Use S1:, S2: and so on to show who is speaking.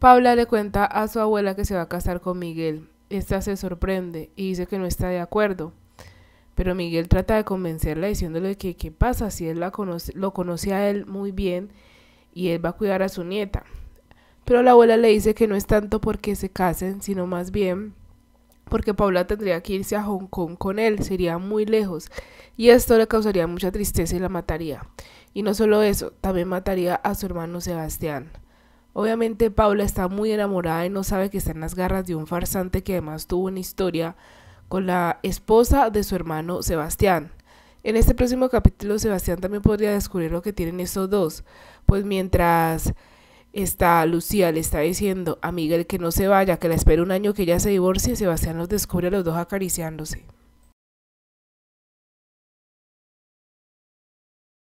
S1: Paula le cuenta a su abuela que se va a casar con Miguel. Esta se sorprende y dice que no está de acuerdo. Pero Miguel trata de convencerla diciéndole que qué pasa si él la lo conoce a él muy bien y él va a cuidar a su nieta. Pero la abuela le dice que no es tanto porque se casen, sino más bien porque Paula tendría que irse a Hong Kong con él, sería muy lejos, y esto le causaría mucha tristeza y la mataría. Y no solo eso, también mataría a su hermano Sebastián. Obviamente Paula está muy enamorada y no sabe que está en las garras de un farsante que además tuvo una historia con la esposa de su hermano Sebastián. En este próximo capítulo Sebastián también podría descubrir lo que tienen esos dos, pues mientras está Lucía le está diciendo a Miguel que no se vaya, que la espere un año que ella se divorcie, Sebastián los descubre a los dos
S2: acariciándose.